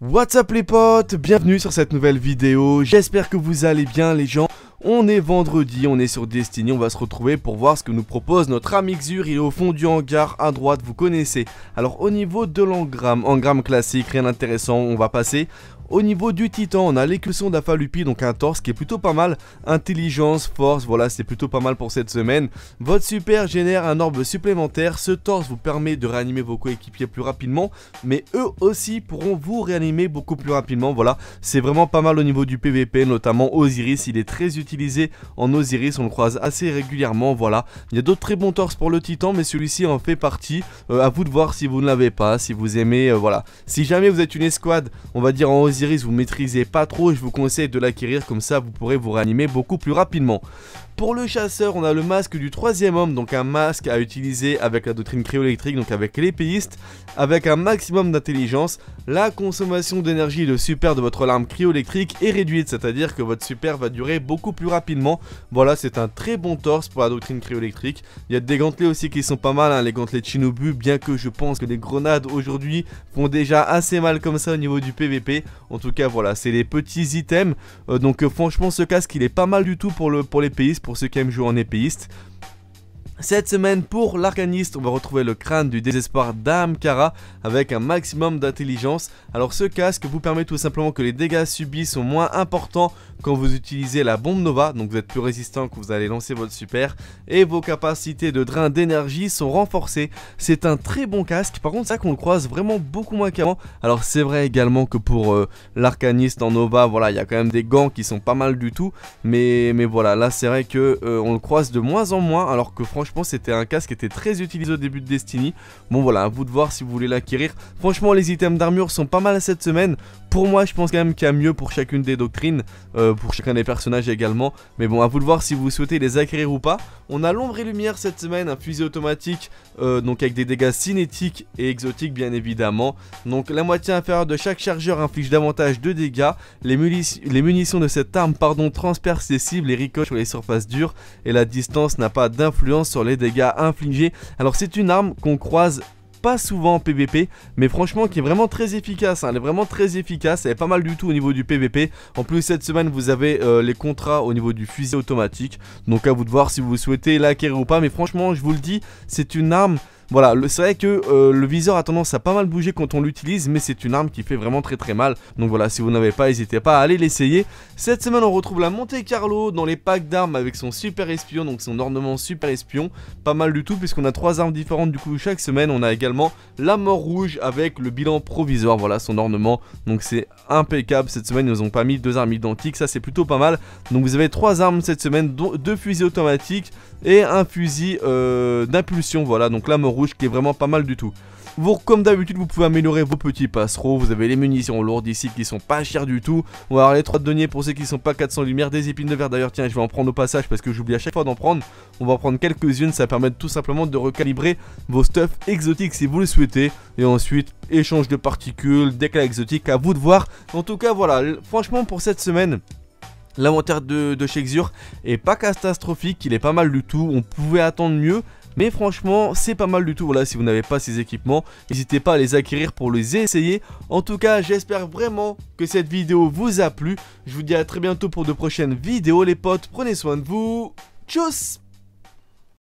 What's up les potes, bienvenue sur cette nouvelle vidéo, j'espère que vous allez bien les gens on est vendredi, on est sur Destiny, on va se retrouver pour voir ce que nous propose notre ami Xur. Il est au fond du hangar à droite, vous connaissez. Alors au niveau de l'engramme, engramme classique, rien d'intéressant, on va passer. Au niveau du titan, on a l'écusson d'Afalupi, donc un torse qui est plutôt pas mal. Intelligence, force, voilà, c'est plutôt pas mal pour cette semaine. Votre super génère un orbe supplémentaire. Ce torse vous permet de réanimer vos coéquipiers plus rapidement, mais eux aussi pourront vous réanimer beaucoup plus rapidement. Voilà, c'est vraiment pas mal au niveau du PVP, notamment Osiris. Il est très utilisé en Osiris, on le croise assez régulièrement. Voilà, il y a d'autres très bons torses pour le titan, mais celui-ci en fait partie. Euh, à vous de voir si vous ne l'avez pas, si vous aimez, euh, voilà. Si jamais vous êtes une escouade, on va dire en Osiris vous maîtrisez pas trop, je vous conseille de l'acquérir comme ça vous pourrez vous réanimer beaucoup plus rapidement. Pour le chasseur, on a le masque du troisième homme, donc un masque à utiliser avec la doctrine cryoélectrique, donc avec l'épéiste, avec un maximum d'intelligence. La consommation d'énergie de super de votre larme cryoélectrique est réduite, c'est-à-dire que votre super va durer beaucoup plus rapidement. Voilà, c'est un très bon torse pour la doctrine cryoélectrique. Il y a des gantelets aussi qui sont pas mal, hein, les gantelets de Shinobu, bien que je pense que les grenades aujourd'hui font déjà assez mal comme ça au niveau du PVP. En tout cas, voilà, c'est les petits items. Euh, donc, euh, franchement, ce casque, il est pas mal du tout pour, le, pour l'épéiste, pour ceux qui aiment jouer en épéiste. Cette semaine pour l'arcaniste, on va retrouver le crâne du désespoir d'Amkara avec un maximum d'intelligence. Alors ce casque vous permet tout simplement que les dégâts subis sont moins importants quand vous utilisez la bombe Nova, donc vous êtes plus résistant quand vous allez lancer votre super, et vos capacités de drain d'énergie sont renforcées. C'est un très bon casque, par contre ça qu'on le croise vraiment beaucoup moins qu'avant. Alors c'est vrai également que pour euh, l'arcaniste en Nova, voilà, il y a quand même des gants qui sont pas mal du tout, mais, mais voilà, là c'est vrai que euh, on le croise de moins en moins, alors que franchement je pense que c'était un casque qui était très utilisé au début de Destiny. Bon voilà, à vous de voir si vous voulez l'acquérir. Franchement les items d'armure sont pas mal cette semaine pour moi, je pense quand même qu'il y a mieux pour chacune des doctrines, euh, pour chacun des personnages également. Mais bon, à vous de voir si vous souhaitez les acquérir ou pas. On a l'ombre et lumière cette semaine, un fusil automatique, euh, donc avec des dégâts cinétiques et exotiques bien évidemment. Donc la moitié inférieure de chaque chargeur inflige davantage de dégâts. Les, munitions, de cette arme pardon, transpercent les cibles et ricochent sur les surfaces dures. Et la distance n'a pas d'influence sur les dégâts infligés. Alors c'est une arme qu'on croise pas souvent en PVP, mais franchement qui est vraiment très efficace, hein. elle est vraiment très efficace, elle est pas mal du tout au niveau du PVP. En plus cette semaine vous avez euh, les contrats au niveau du fusil automatique, donc à vous de voir si vous souhaitez l'acquérir ou pas, mais franchement je vous le dis, c'est une arme voilà, c'est vrai que euh, le viseur a tendance à pas mal bouger quand on l'utilise, mais c'est une arme qui fait vraiment très très mal. Donc voilà, si vous n'avez pas, n'hésitez pas à aller l'essayer. Cette semaine, on retrouve la Monte Carlo dans les packs d'armes avec son super espion, donc son ornement super espion. Pas mal du tout, puisqu'on a trois armes différentes du coup chaque semaine. On a également la mort rouge avec le bilan provisoire, voilà son ornement. Donc c'est impeccable, cette semaine, ils nous ont pas mis deux armes identiques, ça c'est plutôt pas mal. Donc vous avez trois armes cette semaine, dont deux fusils automatiques et un fusil euh, d'impulsion, voilà. Donc la mort qui est vraiment pas mal du tout. Vous, comme d'habitude, vous pouvez améliorer vos petits passereaux. Vous avez les munitions lourdes ici qui sont pas chères du tout. On va avoir les 3 deniers pour ceux qui sont pas 400 lumières. Des épines de verre d'ailleurs, tiens, je vais en prendre au passage parce que j'oublie à chaque fois d'en prendre. On va en prendre quelques-unes. Ça permet tout simplement de recalibrer vos stuff exotiques si vous le souhaitez. Et ensuite, échange de particules, déclat exotique, à vous de voir. En tout cas, voilà, franchement, pour cette semaine. L'inventaire de, de Xur est pas catastrophique, il est pas mal du tout, on pouvait attendre mieux, mais franchement, c'est pas mal du tout. Voilà, si vous n'avez pas ces équipements, n'hésitez pas à les acquérir pour les essayer. En tout cas, j'espère vraiment que cette vidéo vous a plu. Je vous dis à très bientôt pour de prochaines vidéos, les potes. Prenez soin de vous. Tchuss